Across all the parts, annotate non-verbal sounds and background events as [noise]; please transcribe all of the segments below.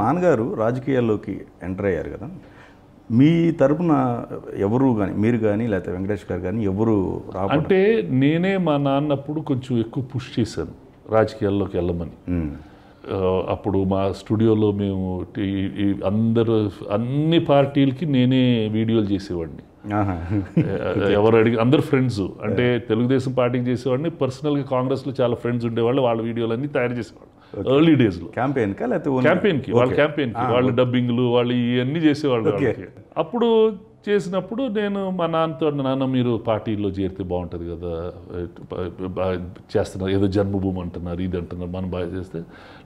నాన్నగారు రాజకీయాల్లోకి ఎంటర్ అయ్యారు కదా మీ తరపున ఎవరు కానీ మీరు కానీ లేకపోతే వెంకటేష్ గారు కానీ ఎవరు రా అంటే నేనే మా నాన్నప్పుడు కొంచెం ఎక్కువ పుష్ చేశాను రాజకీయాల్లోకి వెళ్ళమని అప్పుడు మా స్టూడియోలో మేము అందరు అన్ని పార్టీలకి నేనే వీడియోలు చేసేవాడిని ఎవరు అడిగి అందరు ఫ్రెండ్స్ అంటే తెలుగుదేశం పార్టీకి చేసేవాడిని పర్సనల్గా కాంగ్రెస్లో చాలా ఫ్రెండ్స్ ఉండేవాళ్ళు వాళ్ళ వీడియోలన్నీ తయారు చేసేవాళ్ళు ఎర్లీ డేస్ లో క్యాంపెయిన్ లేకపోతే క్యాంపెయిన్ కి వాళ్ళ క్యాంపెయిన్ కి వాళ్ళ డబ్బింగ్లు వాళ్ళు ఇవన్నీ చేసేవాళ్ళు అప్పుడు చేసినప్పుడు నేను మా నాన్నతో నాన్న మీరు పార్టీలో చేరితే బాగుంటుంది కదా చేస్తున్నారు ఏదో జన్మభూమి అంటున్నారు ఇది అంటున్నారు మనం బాగా చేస్తే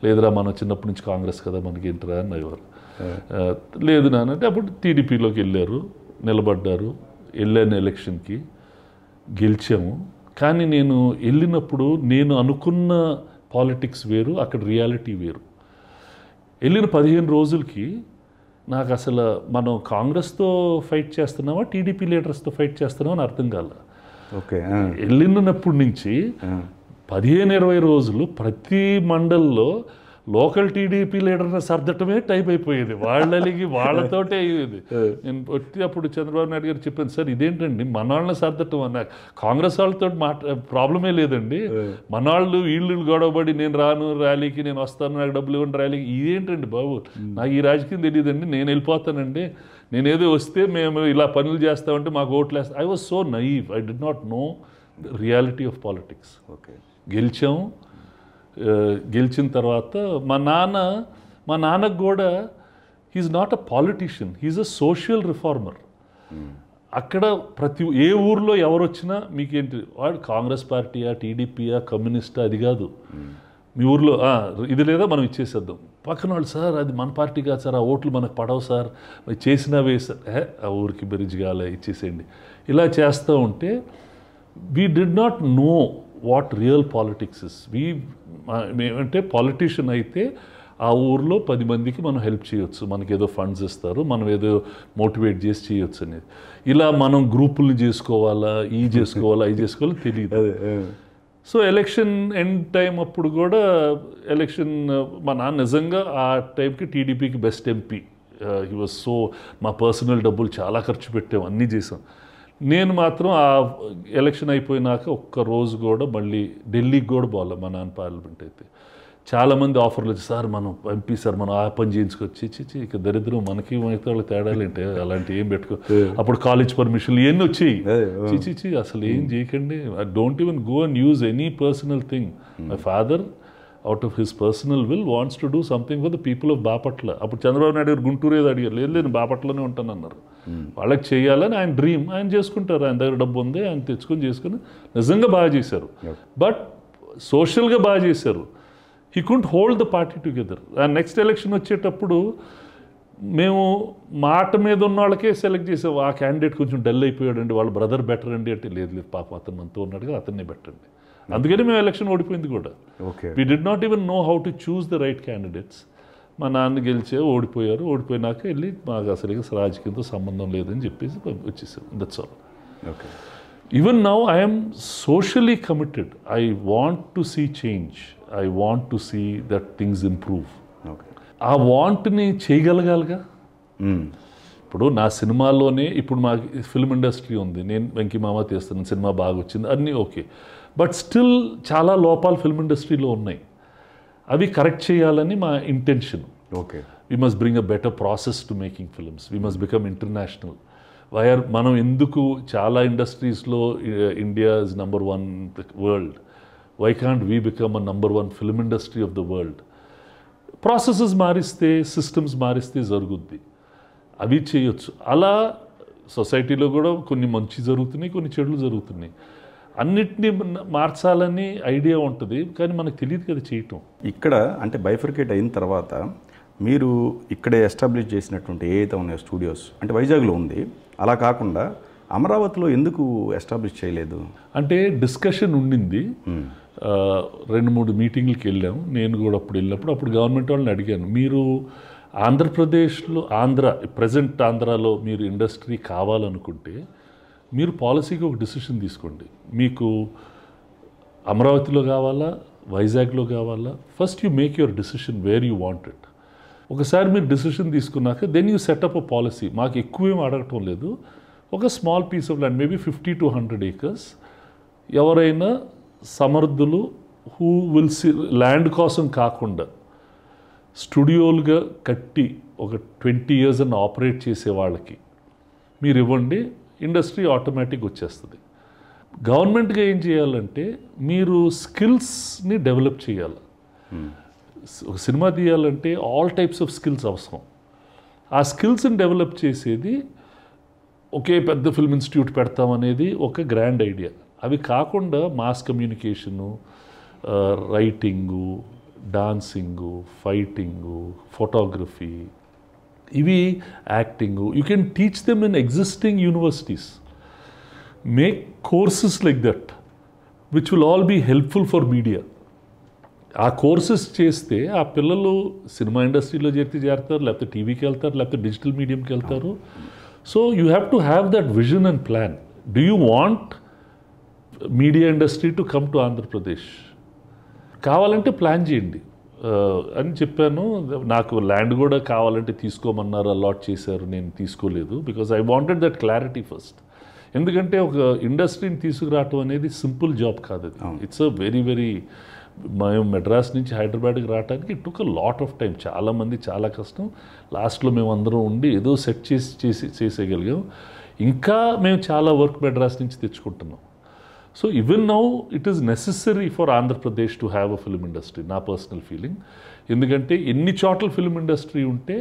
లేదురా మనం చిన్నప్పటి నుంచి కాంగ్రెస్ కదా మనకి ఇంటరా అని అయ్యారు లేదు నానంటే అప్పుడు టీడీపీలోకి వెళ్ళారు నిలబడ్డారు వెళ్ళాను ఎలక్షన్కి గెలిచాము కానీ నేను వెళ్ళినప్పుడు నేను అనుకున్న పాలిటిక్స్ వేరు అక్కడ రియాలిటీ వేరు వెళ్ళిన పదిహేను రోజులకి నాకు అసలు మనం కాంగ్రెస్తో ఫైట్ చేస్తున్నామా టీడీపీ లీడర్స్తో ఫైట్ చేస్తున్నామని అర్థం కాల ఓకే వెళ్ళినప్పటి నుంచి పదిహేను ఇరవై రోజులు ప్రతి మండల్లో లోకల్ టీడీపీ లీడర్ని సర్దటమే టైప్ అయిపోయేది వాళ్ళకి వాళ్ళతోటే అయ్యేది [laughs] నేను వచ్చి అప్పుడు చంద్రబాబు నాయుడు గారు చెప్పాను సార్ ఇదేంటండి మనవాళ్ళని సర్దటం అన్న కాంగ్రెస్ వాళ్ళతో మాట ప్రాబ్లమే లేదండి మనవాళ్ళు వీళ్ళు గొడవపడి నేను రాను ర్యాలీకి నేను వస్తాను నాకు డబ్బులు ఇవ్వండి ర్యాలీకి ఇదేంటండి బాబు hmm. నాకు ఈ రాజకీయం తెలియదండి నేను వెళ్ళిపోతానండి నేనేదో వస్తే మేము ఇలా పనులు చేస్తామంటే మాకు ఓట్లు వేస్తాం I was so naive I did not know reality of politics okay గెలిచాం గెలిచిన తర్వాత మా నాన్న మా నాన్నకు కూడా he's not a politician he's a social reformer అక్కడ ప్రతి ఏ ఊర్లో ఎవరు వచ్చినా మీకేంటి వాడు కాంగ్రెస్ పార్టీయా టీడీపీయా కమ్యూనిస్టా అది కాదు మీ ఊర్లో ఇది లేదా మనం ఇచ్చేసేద్దాం పక్కన వాళ్ళు సార్ అది మన పార్టీ కాదు సార్ ఆ ఓట్లు మనకు పడవు సార్ చేసినా వేసారు హే ఆ ఊరికి బ్రిడ్జ్ కాలే ఇచ్చేసేయండి ఇలా చేస్తూ ఉంటే we did not know what real politics is we మేమంటే పాలిటీషియన్ అయితే ఆ ఊర్లో పది మందికి మనం హెల్ప్ చేయొచ్చు మనకి ఏదో ఫండ్స్ ఇస్తారు మనం ఏదో మోటివేట్ చేసి చేయొచ్చు అనేది ఇలా మనం గ్రూపులు చేసుకోవాలా ఈ చేసుకోవాలా [laughs] ఈ చేసుకోవాలో తెలియదు సో ఎలక్షన్ ఎండ్ టైం అప్పుడు కూడా ఎలక్షన్ మా నాన్న నిజంగా ఆ టైంకి టీడీపీకి best MP he was so మా పర్సనల్ డబ్బులు చాలా ఖర్చు పెట్టాం అన్నీ చేసాం నేను మాత్రం ఆ ఎలక్షన్ అయిపోయినాక ఒక్క రోజు కూడా మళ్ళీ ఢిల్లీకి కూడా పోలే మా నాన్న పార్లమెంట్ అయితే చాలామంది ఆఫర్లు వచ్చి సార్ మనం ఎంపీ సార్ మనం ఆ పని చేయించుకొచ్చి చిచ్చి ఇక దరిద్రం మనకి వాళ్ళకి తేడాలు ఏంటి అలాంటి ఏం పెట్టుకో అప్పుడు కాలేజ్ పర్మిషన్లు ఇవన్నీ వచ్చాయి చిచ్చి అసలు ఏం చేయకండి I don't even go and use any personal thing my father out of his personal will wants to do something for the people of Bapatla అప్పుడు చంద్రబాబు నాయుడు గారు గుంటూరు ఏదో అడిగారు లేదు లేదు బాపట్లనే ఉంటానన్నారు వాళ్ళకి చేయాలని ఆయన డ్రీమ్ ఆయన చేసుకుంటారు ఆయన దగ్గర డబ్బు ఉంది ఆయన తెచ్చుకొని చేసుకుని నిజంగా బాగా చేశారు బట్ సోషల్గా బాగా చేశారు he couldn't hold the party together ఆయన నెక్స్ట్ ఎలక్షన్ వచ్చేటప్పుడు మేము మాట మీద ఉన్న వాళ్ళకే సెలెక్ట్ చేసాం ఆ క్యాండిడేట్ కొంచెం డల్ అయిపోయాడండి వాళ్ళ బ్రదర్ బెటర్ అండి అంటే లేదు లేదు పాప అతను మనతో కదా అతన్నే బెటర్ అండి అందుకని మేము ఎలక్షన్ ఓడిపోయింది కూడా okay we did not even know how to choose the right candidates మా నాన్న గెలిచే ఓడిపోయారు ఓడిపోయినాక వెళ్ళి మాకు అసలు రాజకీయంతో సంబంధం లేదని చెప్పేసి వచ్చేసాం that's all okay even now I'm socially committed I want to see change I want to see that things improve ఆ వాంట్ని చేయగలగాలిగా hmm. ఇప్పుడు నా సినిమాల్లోనే ఇప్పుడు మా ఫిల్మ్ ఇండస్ట్రీ ఉంది నేను వెంకీ మామ తీస్తున్నాను సినిమా బాగా వచ్చింది అన్నీ ఓకే బట్ స్టిల్ చాలా లోపాలు ఫిల్మ్ ఇండస్ట్రీలో ఉన్నాయి అవి కరెక్ట్ చేయాలని మా intention okay we must bring a better process to making films we must become international why are మనం ఎందుకు చాలా ఇండస్ట్రీస్లో India is number one world why can't we become a number one film industry of the world processes మారిస్తే systems మారిస్తే జరుగుద్ది అవి చేయొచ్చు అలా సొసైటీలో కూడా కొన్ని మంచి జరుగుతున్నాయి కొన్ని చెడులు జరుగుతున్నాయి అన్నిటినీ మార్చాలని ఐడియా ఉంటుంది కానీ మనకు తెలియదు కదా చేయటం ఇక్కడ అంటే బైఫర్కేట్ అయిన తర్వాత మీరు ఇక్కడే ఎస్టాబ్లిష్ చేసినటువంటి ఏదైతే ఉన్నాయో స్టూడియోస్ అంటే వైజాగ్లో ఉంది అలా కాకుండా అమరావతిలో ఎందుకు ఎస్టాబ్లిష్ చేయలేదు అంటే డిస్కషన్ ఉండింది రెండు మూడు మీటింగ్లకు వెళ్ళాము నేను కూడా అప్పుడు వెళ్ళినప్పుడు అప్పుడు గవర్నమెంట్ వాళ్ళని అడిగాను మీరు ఆంధ్రప్రదేశ్లో ఆంధ్ర ప్రజెంట్ ఆంధ్రాలో మీరు ఇండస్ట్రీ కావాలనుకుంటే మీరు పాలసీకి ఒక డిసిషన్ తీసుకోండి మీకు అమరావతిలో కావాలా వైజాగ్లో కావాలా first you make your decision where you want it ఒకసారి మీరు డిసిషన్ తీసుకున్నాక then you set up a policy మాకు ఎక్కువేం అడగటం లేదు ఒక small piece of land maybe fifty to hundred acres ఎవరైనా సమర్థులు హూ విల్ సి ల్యాండ్ కోసం కాకుండా స్టూడియోలుగా కట్టి ఒక ట్వంటీ ఇయర్స్ అని ఆపరేట్ చేసే వాళ్ళకి మీరు ఇవ్వండి ఇండస్ట్రీ ఆటోమేటిక్ వచ్చేస్తుంది గవర్నమెంట్గా ఏం చేయాలంటే మీరు స్కిల్స్ని డెవలప్ చేయాలి ఒక సినిమా తీయాలంటే ఆల్ టైప్స్ ఆఫ్ స్కిల్స్ అవసరం ఆ స్కిల్స్ని డెవలప్ చేసేది ఒకే పెద్ద ఫిల్మ్ ఇన్స్టిట్యూట్ పెడతామనేది ఒక గ్రాండ్ ఐడియా అవి కాకుండా mass communication writing dancing fighting photography ఇవి acting you can teach them in existing universities make courses like that which will all be helpful for media ఆ కోర్సెస్ చేస్తే ఆ పిల్లలు సినిమా ఇండస్ట్రీలో చేరితే చేరుతారు లేకపోతే టీవీకి వెళ్తారు లేకపోతే డిజిటల్ మీడియంకి వెళ్తారు so you have to have that vision and plan do you want media industry to come to Andhra Pradesh కావాలంటే ప్లాన్ చేయండి అని చెప్పాను నాకు ల్యాండ్ కూడా కావాలంటే తీసుకోమన్నారు అలాట్ చేశారు నేను తీసుకోలేదు because I wanted that clarity first ఎందుకంటే ఒక ఇండస్ట్రీని తీసుకురావటం అనేది సింపుల్ జాబ్ కాదు అది ఇట్స్ అ వెరీ వెరీ మేము మెడ్రాస్ నుంచి హైదరాబాద్కి రావడానికి took a lot of time చాలామంది చాలా కష్టం లాస్ట్లో మేము అందరం ఉండి ఏదో సెట్ చేసి చేసి చేసేయగలిగాం ఇంకా మేము చాలా వర్క్ మెడ్రాస్ నుంచి తెచ్చుకుంటున్నాం so even now it is necessary for Andhra Pradesh to have a film industry నా పర్సనల్ ఫీలింగ్ ఎందుకంటే ఎన్ని చోట్ల ఫిల్మ్ ఇండస్ట్రీ ఉంటే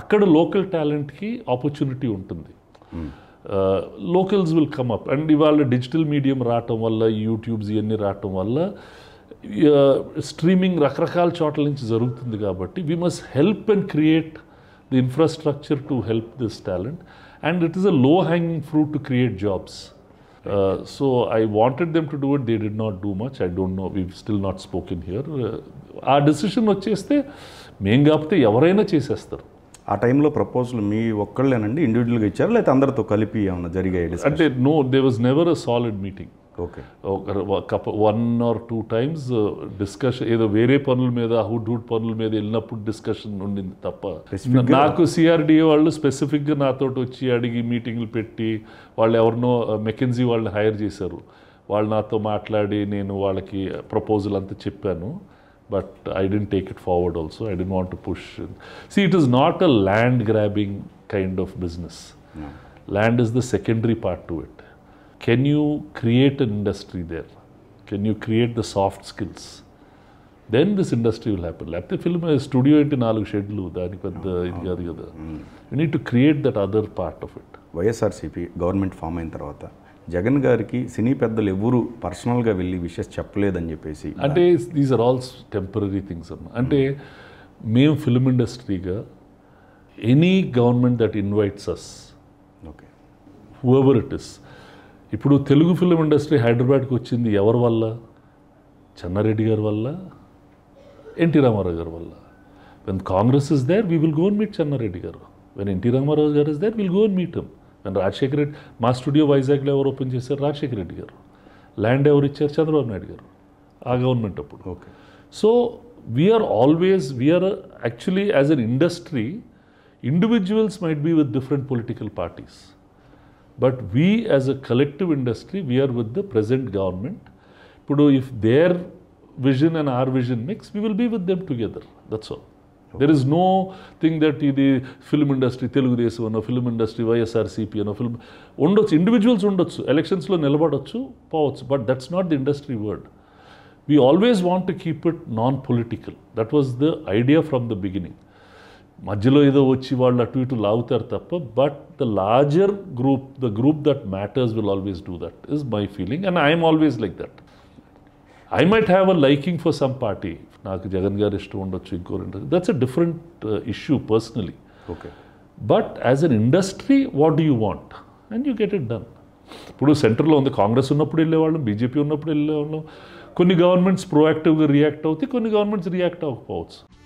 అక్కడ లోకల్ టాలెంట్కి ఆపర్చునిటీ ఉంటుంది locals will come up and ఇవాళ డిజిటల్ మీడియం రావటం వల్ల యూట్యూబ్స్ ఇవన్నీ రావటం వల్ల స్ట్రీమింగ్ uh, రకరకాల చోట్ల నుంచి జరుగుతుంది కాబట్టి we must help and create the infrastructure to help this talent and it is a low hanging fruit to create jobs Uh, so I wanted them to do it. They did not do much. I don't know. We've still not spoken here. ఆ uh, decision వచ్చేస్తే మేం కాకపోతే ఎవరైనా చేసేస్తారు ఆ టైంలో proposal మీ ఒక్కళ్ళేనండి ఇండివిజువల్గా ఇచ్చారు లేకపోతే అందరితో కలిపి ఏమన్నా జరిగాయి అంటే no there was never a solid meeting కప్ one or two times discussion ఏదో వేరే పనుల మీద హుడ్ హుడ్ పనుల మీద వెళ్ళినప్పుడు డిస్కషన్ ఉండింది తప్ప నాకు సిఆర్డిఏ వాళ్ళు స్పెసిఫిక్గా నాతో వచ్చి అడిగి మీటింగ్లు పెట్టి వాళ్ళు ఎవరినో మెకెన్జీ uh, వాళ్ళని హైర్ చేశారు వాళ్ళు నాతో మాట్లాడి నేను వాళ్ళకి ప్రపోజల్ అంతా చెప్పాను but I didn't take it forward also I didn't want to push see it is not a land grabbing kind of business land is the secondary part to it can you create an industry there can you create the soft skills then this industry will happy లేకపోతే film studio ఏంటి నాలుగు షెడ్లు దాని పెద్ద ఇది కాదు కదా you need to create that other part of it YSRCP government form అయిన తర్వాత జగన్ గారికి సినీ పెద్దలు ఎవరు పర్సనల్గా వెళ్ళి విషయస్ చెప్పలేదని చెప్పేసి అంటే these are all temporary things అమ్మ అంటే మేము ఫిల్మ్ ఇండస్ట్రీగా any government that invites us okay whoever it is ఇప్పుడు తెలుగు ఫిలిం ఇండస్ట్రీ హైదరాబాద్కి వచ్చింది ఎవరి వల్ల చెన్నారెడ్డి గారి వల్ల ఎన్టీ రామారావు గారి వల్ల when Congress is there we will gone meet Chenna Reddy garu when NT Rama Rao garu is there will gone meet hmm when Rajasekhara Reddy మా స్టూడియో వైజాగ్లో ఎవరు ఓపెన్ చేశారు రాజశేఖర రెడ్డి గారు ల్యాండ్ ఎవరు ఇచ్చారు చంద్రబాబు నాయుడు గారు ఆ గవర్నమెంట్ అప్పుడు okay so we are always we are actually as an industry individuals might be with different political parties But we as a collective industry, we are with the present government. Pudu, if their vision and our vision mix, we will be with them together. That's all. There is no thing that the film industry, Telugu Desu, no, film industry, YSRCP, no, film. Undochu, individuals undochu, elections lo nilabadochu, pavochu. But that's not the industry word. We always want to keep it non-political. That was the idea from the beginning. మధ్యలో ఏదో వచ్చి వాళ్ళు అటు ఇటు లాగుతారు తప్ప but the larger group the group that matters will always do that is my feeling and I'm always like that I might have a liking for some party నాకు జగన్ గారు ఇష్టం ఉండొచ్చు ఇంకో రెండు that's a different issue personally okay but as an industry what do you want and you get it done ఇప్పుడు సెంటర్లో ఉంది కాంగ్రెస్ ఉన్నప్పుడు వెళ్ళేవాళ్ళం బీజేపీ ఉన్నప్పుడు వెళ్ళేవాళ్ళం కొన్ని గవర్నమెంట్స్ ప్రోయాక్టివ్గా రియాక్ట్ అవుతాయి కొన్ని గవర్నమెంట్స్ రియాక్ట్ అవ్వకపోవచ్చు